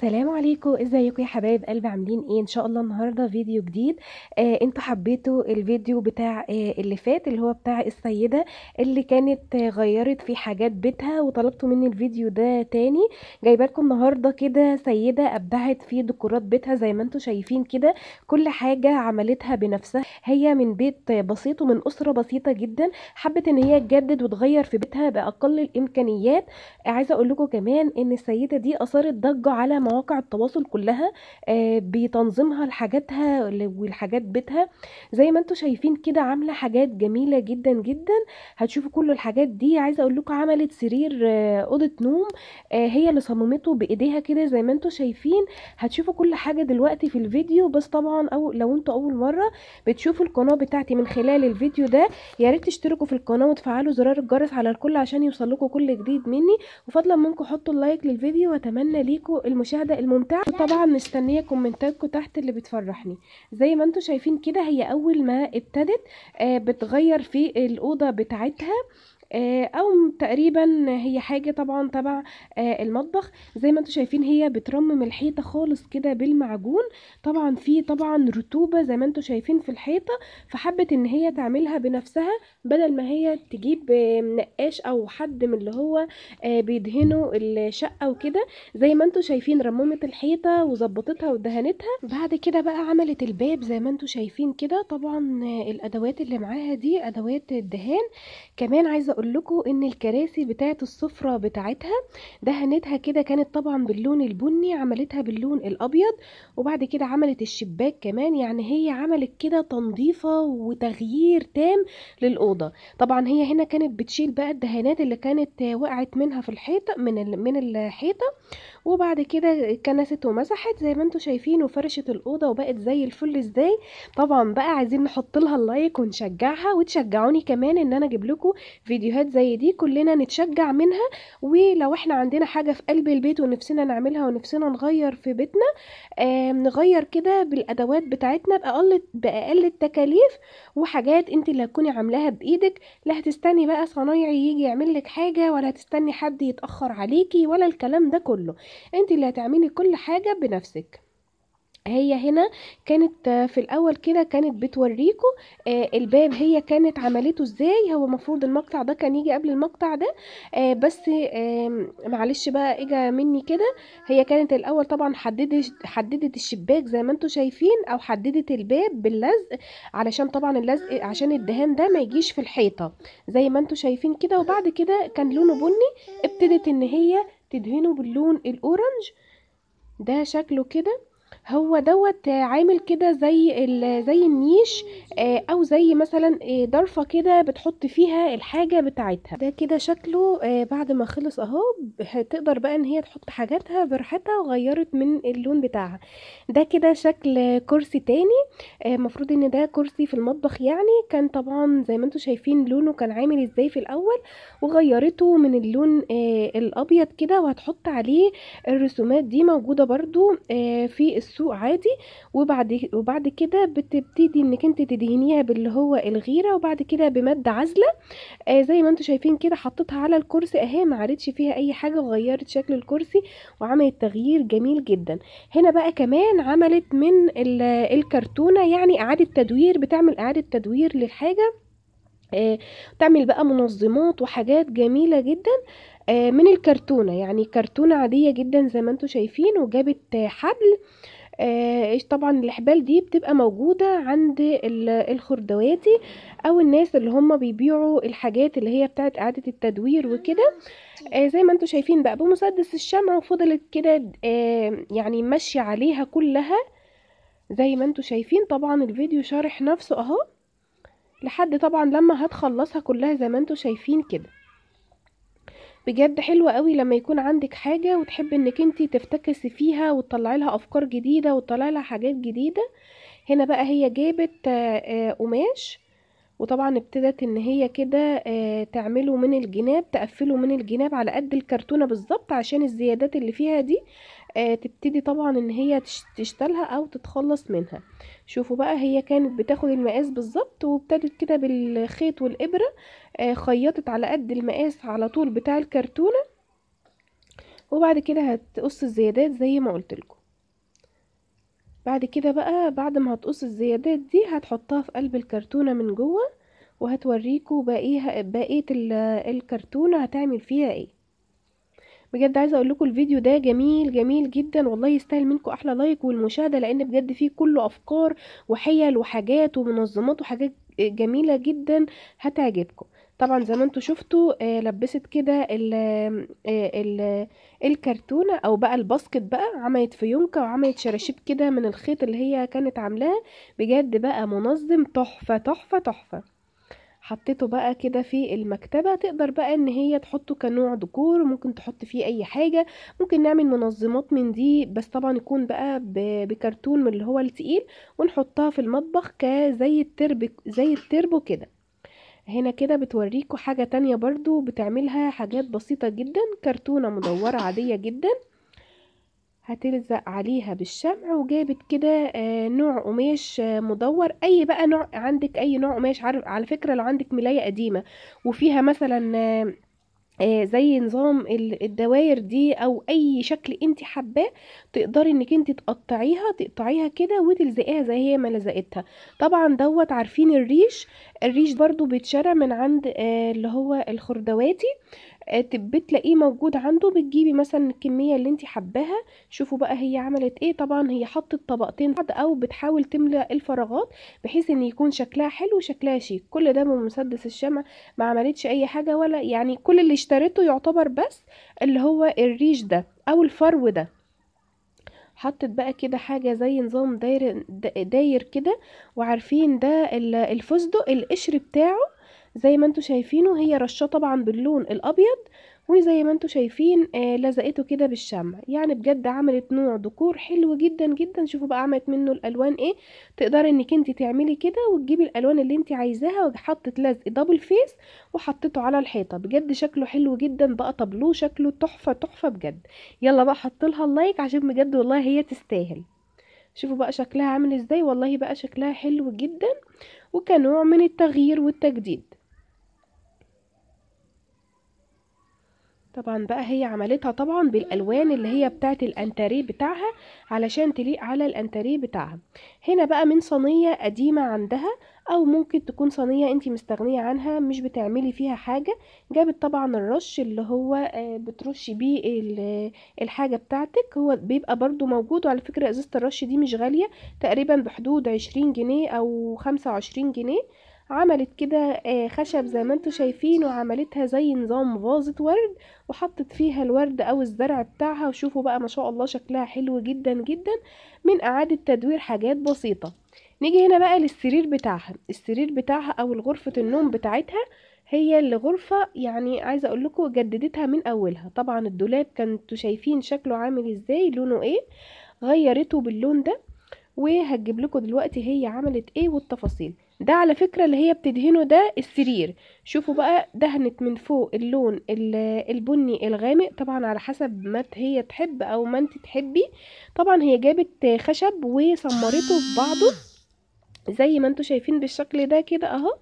سلام عليكم ازيكم يا حبايب قلبي عاملين ايه ان شاء الله النهارده فيديو جديد آه انتوا حبيتوا الفيديو بتاع آه اللي فات اللي هو بتاع السيده اللي كانت آه غيرت في حاجات بيتها وطلبتوا مني الفيديو ده تاني جايبه لكم النهارده كده سيده ابدعت في ديكورات بيتها زي ما انتوا شايفين كده كل حاجه عملتها بنفسها هي من بيت بسيط ومن اسره بسيطه جدا حبت ان هي تجدد وتغير في بيتها باقل الامكانيات عايزه اقول لكم كمان ان السيده دي اثارت ضجه على مواقع التواصل كلها آه، بتنظيمها لحاجاتها والحاجات بيتها زي ما انتم شايفين كده عامله حاجات جميله جدا جدا هتشوفوا كل الحاجات دي عايزه اقول لكم عملت سرير آه، اوضه نوم آه، هي اللي صممته بايديها كده زي ما انتم شايفين هتشوفوا كل حاجه دلوقتي في الفيديو بس طبعا او لو انتوا اول مره بتشوفوا القناه بتاعتي من خلال الفيديو ده يا ريت تشتركوا في القناه وتفعلوا زرار الجرس على الكل عشان يوصل لكم كل جديد مني وفضلا منكم حطوا اللايك للفيديو واتمنى ليكم المشاهده المشاهدة الممتعة وطبعا مستنية كومنتاتكم تحت اللي بتفرحني زي ما انتم شايفين كده هي اول ما ابتدت آه، بتغير في الأوضة بتاعتها آه، أو تقريبًا هي حاجة طبعًا تبع آه، المطبخ، زي ما أنتم شايفين هي بترمم الحيطة خالص كده بالمعجون، طبعًا في طبعًا رطوبة زي ما أنتم شايفين في الحيطة، فحبِّت إن هي تعملها بنفسها بدل ما هي تجيب آه، نقّاش أو حد من اللي هو بيدهنوا الشقة وكده، زي ما أنتم شايفين رممت الحيطة وظبطتها ودهنتها، بعد كده بقى عملت الباب زي ما أنتم شايفين كده، طبعًا الأدوات اللي معاها دي أدوات الدهان، كمان عايزة اقول لكم ان الكراسي بتاعه السفره بتاعتها دهنتها كده كانت طبعا باللون البني عملتها باللون الابيض وبعد كده عملت الشباك كمان يعني هي عملت كده تنظيفه وتغيير تام للاوضه طبعا هي هنا كانت بتشيل بقى الدهانات اللي كانت وقعت منها في الحيطه من من الحيطه وبعد كده كنست ومسحت زي ما انتم شايفين وفرشت الاوضه وبقت زي الفل ازاي طبعا بقى عايزين نحط لها اللايك ونشجعها وتشجعوني كمان ان انا اجيب لكم فيديو فيديوهات زي دي كلنا نتشجع منها ولو احنا عندنا حاجة في قلب البيت ونفسنا نعملها ونفسنا نغير في بيتنا نغير كده بالأدوات بتاعتنا بأقل, بأقل التكاليف وحاجات انت اللي هتكوني عاملاها بإيدك لا هتستني بقى صنايعي يجي يعمل لك حاجة ولا هتستني حد يتأخر عليكي ولا الكلام ده كله انت اللي هتعملي كل حاجة بنفسك هي هنا كانت آه، في الاول كده كانت بتوريكم آه، الباب هي كانت عملته ازاي هو المفروض المقطع ده كان يجي قبل المقطع ده آه، بس معلش بقى اجى مني كده هي كانت الاول طبعا حددت حددت الشباك زي ما انتم شايفين او حددت الباب باللزق علشان طبعا اللزق عشان الدهان ده ما يجيش في الحيطه زي ما انتم شايفين كده وبعد كده كان لونه بني ابتدت ان هي تدهنه باللون الاورنج ده شكله كده هو دوت عامل كده زي زي النيش آه، او زي مثلا آه، ضرفه كده بتحط فيها الحاجه بتاعتها ده كده شكله آه، بعد ما خلص اهو هتقدر بقى ان هي تحط حاجاتها براحتها وغيرت من اللون بتاعها ده كده شكل كرسي تاني المفروض ان ده كرسي في المطبخ يعني كان طبعا زي ما انتم شايفين لونه كان عامل ازاي في الاول وغيرته من اللون الابيض كده وهتحط عليه الرسومات دي موجوده برده في السوق السوق عادي وبعد وبعد كده بتبتدي انك انت تدهنيها باللي هو الغيره وبعد كده بماده عازله آه زي ما انتم شايفين كده حطيتها على الكرسي اهي ما عادتش فيها اي حاجه وغيرت شكل الكرسي وعملت تغيير جميل جدا هنا بقى كمان عملت من الكرتونه يعني اعاده تدوير بتعمل اعاده تدوير للحاجه آه تعمل بقى منظمات وحاجات جميله جدا آه من الكرتونه يعني كرتونه عاديه جدا زي ما انتم شايفين وجابت حبل آه، طبعا الحبال دي بتبقى موجودة عند الخردواتي او الناس اللي هم بيبيعوا الحاجات اللي هي بتاعت اعادة التدوير وكده آه زي ما انتم شايفين بقى بمسدس الشمع وفضلت كده آه يعني ماشية عليها كلها زي ما انتم شايفين طبعا الفيديو شارح نفسه اهو لحد طبعا لما هتخلصها كلها زي ما انتم شايفين كده بجد حلوة قوي لما يكون عندك حاجة وتحبي انك انتي تفتكسي فيها وتطلعي لها افكار جديدة وتطلعي لها حاجات جديدة هنا بقى هي جابت آه، آه، قماش وطبعا ابتدت ان هي كده آه، تعمله من الجناب تقفله من الجناب على قد الكرتونة بالظبط عشان الزيادات اللي فيها دي آه، تبتدي طبعا ان هي تشتلها او تتخلص منها شوفوا بقى هي كانت بتاخد المقاس بالظبط وابتدت كده بالخيط والابره آه، خيطت على قد المقاس على طول بتاع الكرتونه وبعد كده هتقص الزيادات زي ما قلت لكم بعد كده بقى بعد ما هتقص الزيادات دي هتحطها في قلب الكرتونه من جوه وهتوريكم بقيه الكرتونه هتعمل فيها ايه بجد عايزه اقول لكم الفيديو ده جميل جميل جدا والله يستاهل منكم احلى لايك والمشاهده لان بجد فيه كله افكار وحيل وحاجات ومنظمات وحاجات جميله جدا هتعجبكم طبعا زي ما انتم شفتوا آه، لبست كده ال آه، ال الكرتونه او بقى الباسكت بقى عملت فيونكه وعملت شراشيب كده من الخيط اللي هي كانت عاملاه بجد بقى منظم تحفه تحفه تحفه حطيته بقى كده في المكتبة تقدر بقى ان هي تحطه كنوع ديكور ممكن تحط فيه اي حاجة ممكن نعمل منظمات من دي بس طبعا يكون بقى بكرتون من اللي هو التقيل ونحطها في المطبخ كزي الترب زي التربو كده هنا كده بتوريكو حاجة تانية برضو بتعملها حاجات بسيطة جدا كرتونة مدورة عادية جدا هتلزق عليها بالشمع وجابت كده آه، نوع قماش آه، مدور اي بقى نوع عندك اي نوع قماش عارف على فكره لو عندك ملايه قديمه وفيها مثلا آه، زي نظام الدواير دي او اي شكل انت حباه تقدري انك انت تقطعيها تقطعيها كده وتلزقيها زي هي ما لزقتها طبعا دوت عارفين الريش الريش برضو بيتشرى من عند اللي هو الخردواتي آه، بتلاقيه موجود عنده بتجيبي مثلا الكمية اللي انت حباها شوفوا بقى هي عملت ايه طبعا هي حطت طبقتين بعض او بتحاول تملى الفراغات بحيث ان يكون شكلها حلو وشكلها شيك كل ده من مسدس الشمع ما عملتش اي حاجة ولا يعني كل اللي اشتريته يعتبر بس اللي هو الريش ده او الفرو ده حطت بقى كده حاجة زي نظام داير داير كده وعارفين ده الفستق القشر بتاعه زي ما انتوا شايفينه هي رشاه طبعا باللون الابيض وزي ما انتوا شايفين آه لزقته كده بالشمع يعني بجد عملت نوع ديكور حلو جدا جدا شوفوا بقى عملت منه الالوان ايه تقدري انك انت تعملي كده وتجيبي الالوان اللي انت عايزاها وحطت لزق دبل فيس وحطيته على الحيطه بجد شكله حلو جدا بقى طبلوه شكله تحفه تحفه بجد يلا بقى حطلها اللايك عشان بجد والله هي تستاهل شوفوا بقى شكلها عامل ازاي والله بقى شكلها حلو جدا وكنوع من التغيير والتجديد طبعا بقى هي عملتها طبعا بالالوان اللي هي بتاعت الانتريه بتاعها علشان تليق على الانتريه بتاعها هنا بقى من صينيه قديمه عندها او ممكن تكون صينيه انت مستغنيه عنها مش بتعملي فيها حاجه جابت طبعا الرش اللي هو آه، بترشي بيه الحاجه بتاعتك هو بيبقى برده موجود وعلى فكره ازازه الرش دي مش غاليه تقريبا بحدود عشرين جنيه او خمسة وعشرين جنيه عملت كده آه، خشب زي ما انتوا شايفين وعملتها زي نظام فازة ورد وحطت فيها الورد او الزرع بتاعها وشوفوا بقى ما شاء الله شكلها حلو جدا جدا من اعادة تدوير حاجات بسيطة نيجي هنا بقى للسرير بتاعها السرير بتاعها او غرفة النوم بتاعتها هي اللي غرفة يعني عايزة اقول لكم جددتها من اولها طبعا الدولاب كانتوا شايفين شكله عامل ازاي لونه ايه غيرته باللون ده وهتجيب لكم دلوقتي هي عملت ايه والتفاصيل ده على فكرة اللي هي بتدهنه ده السرير شوفوا بقى دهنت من فوق اللون البني الغامق طبعا على حسب ما هي تحب او ما انت تحبي طبعا هي جابت خشب وسمرته في بعضه زي ما انتوا شايفين بالشكل ده كده اهو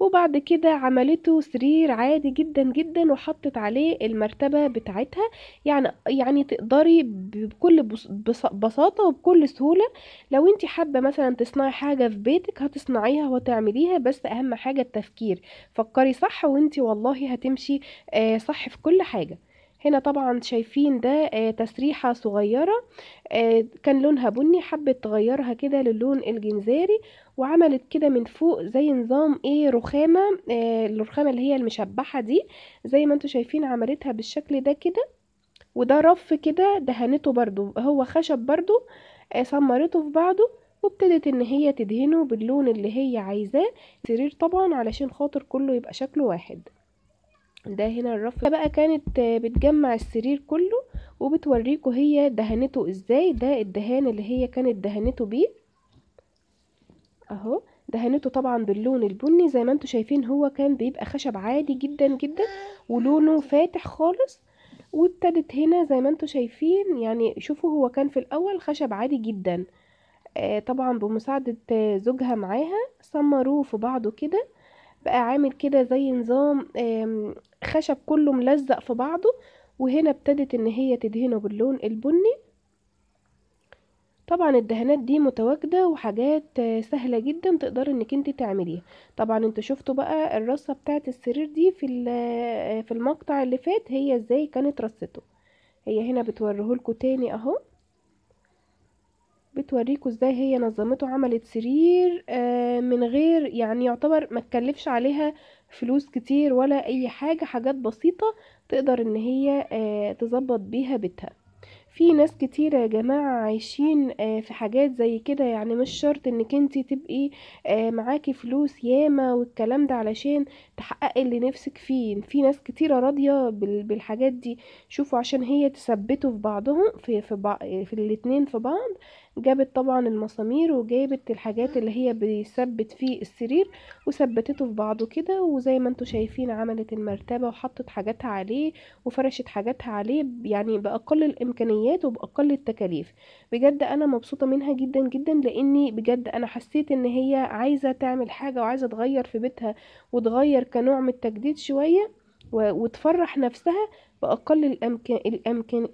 وبعد كده عملته سرير عادي جدا جدا وحطت عليه المرتبة بتاعتها يعني يعني تقدري بكل بساطة وبكل سهولة لو انت حابة مثلا تصنعي حاجة في بيتك هتصنعيها وتعمليها بس اهم حاجة التفكير فكري صح وانت والله هتمشي آه، صح في كل حاجة هنا طبعا شايفين ده آه، تسريحة صغيرة آه، كان لونها بني حبت تغيرها كده للون الجنزاري وعملت كده من فوق زي نظام ايه رخامة آه الرخامة اللي هي المشبحة دي زي ما انتوا شايفين عملتها بالشكل ده كده وده رف كده دهنته برضو هو خشب برضو آه سمرته في بعضه وابتدت ان هي تدهنه باللون اللي هي عايزاه سرير طبعا علشان خاطر كله يبقى شكله واحد ده هنا الرف بقى كانت آه، بتجمع السرير كله وبتوريكوا هي دهنته ازاي ده الدهان اللي هي كانت دهنته بيه اهو دهنته طبعا باللون البني زي ما انتم شايفين هو كان بيبقى خشب عادي جدا جدا ولونه فاتح خالص وابتدت هنا زي ما انتم شايفين يعني شوفوا هو كان في الاول خشب عادي جدا آه طبعا بمساعدة زوجها معاها سمروه في بعضه كده بقى عامل كده زي نظام خشب كله ملزق في بعضه وهنا ابتدت ان هي تدهنه باللون البني طبعا الدهانات دي متواجده وحاجات سهله جدا تقدري انك انت تعمليها طبعا انتوا شفتوا بقى الرصه بتاعت السرير دي في في المقطع اللي فات هي ازاي كانت رصته هي هنا بتوريهولكوا تاني اهو بتوريكوا ازاي هي نظمته عملت سرير آه، من غير يعني يعتبر ما تكلفش عليها فلوس كتير ولا اي حاجه حاجات بسيطه تقدر ان هي آه، تظبط بيها بيتها في ناس كتيرة يا جماعة عايشين آه، في حاجات زي كده، يعني مش شرط إنِّك أنتِ تبقي آه، معاكي فلوس ياما والكلام ده علشان تحققي اللي نِفْسِك فيه، في ناس كتيرة راضية بالحاجات دي، شوفوا عشان هي تثبِّتوا في بعضهم في في في الاتنين في بعض جابت طبعا المسامير وجابت الحاجات اللي هي بيثبت فيه السرير وثبتته في بعضه كده وزي ما انتم شايفين عملت المرتبة وحطت حاجاتها عليه وفرشت حاجاتها عليه يعني بأقل الإمكانيات وبأقل التكاليف بجد أنا مبسوطة منها جدا جدا لأني بجد أنا حسيت إن هي عايزة تعمل حاجة وعايزة تغير في بيتها وتغير كنوع من التجديد شوية وتفرح نفسها بأقل الأمكان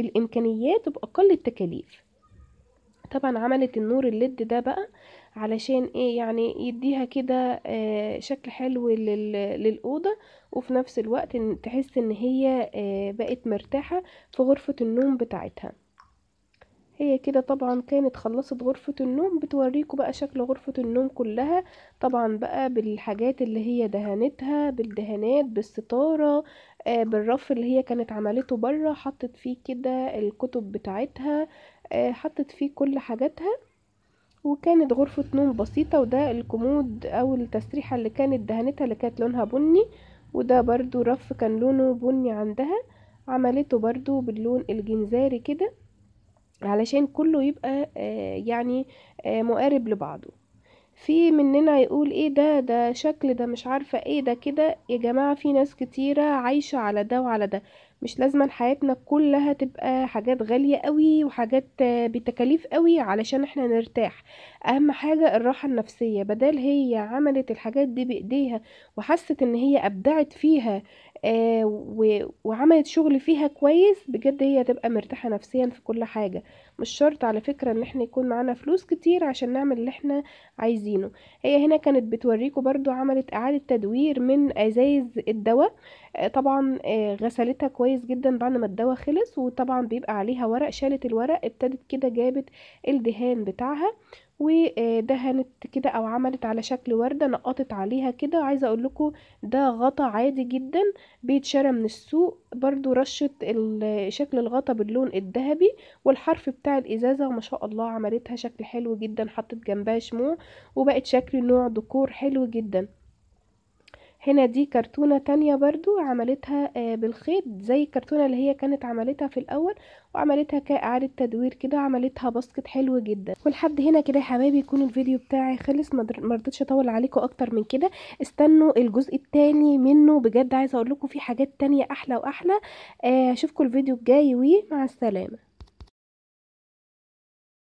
الإمكانيات وبأقل التكاليف طبعًا عملت النور الليد ده بقى علشان إيه، يعني يدّيها كده آه، شكل حلو للأوضة، وفي نفس الوقت تحس إن هي آه، بقت مرتاحة في غرفة النوم بتاعتها. هي كده طبعًا كانت خلّصت غرفة النوم، بتورّيكوا بقى شكل غرفة النوم كلّها، طبعًا بقى بالحاجات اللي هي دهنتها، بالدهانات، بالستارة، آه، بالرف اللي هي كانت عملته برّه، حطّت فيه كده الكتب بتاعتها. آه، حطت فيه كل حاجاتها وكانت غرفة نوم بسيطة وده الكمود او التسريحة اللي كانت دهنتها اللي كانت لونها بني وده برضو رف كان لونه بني عندها عملته برضو باللون الجنزاري كده علشان كله يبقى آه، يعني آه، مقارب لبعضه في مننا يقول ايه ده ده شكل ده مش عارفة ايه ده كده يا جماعة في ناس كتيرة عايشة على ده وعلى ده مش لازم حياتنا كلها تبقى حاجات غالية قوي وحاجات بتكاليف قوي علشان احنا نرتاح اهم حاجة الراحة النفسية بدل هي عملت الحاجات دي بايديها وحست ان هي ابدعت فيها آه، وعملت شغل فيها كويس بجد هي تبقى مرتاحة نفسيا في كل حاجة مش شرط على فكرة ان احنا يكون معانا فلوس كتير عشان نعمل اللي احنا عايزينه هي هنا كانت بتوريكم برضو عملت اعادة تدوير من ازايز الدواء آه، طبعا آه، غسلتها كويس جدا بعد ما الدواء خلص وطبعا بيبقى عليها ورق شالت الورق ابتدت كده جابت الدهان بتاعها ودهنت كده او عملت على شكل وردة نقطت عليها كده وعايزة اقول لكم ده غطا عادي جدا بيتشرى من السوق برضو رشة شكل الغطا باللون الذهبي والحرف بتاع الازازة وما شاء الله عملتها شكل حلو جدا حطت جنبها شموع وبقت شكل نوع ديكور حلو جدا هنا دي كرتونة تانية برضو عملتها آه، بالخيط زي الكرتونة اللي هي كانت عملتها في الأول وعملتها كإعادة تدوير كده عملتها باسكت حلو جدا ولحد هنا كده يا حبايبي يكون الفيديو بتاعي خلص مرضتش اطول عليكم اكتر من كده استنوا الجزء التاني منه بجد عايزة اقول لكم في حاجات تانية احلى واحلى آه، اشوفكم الفيديو الجاي ومع السلامة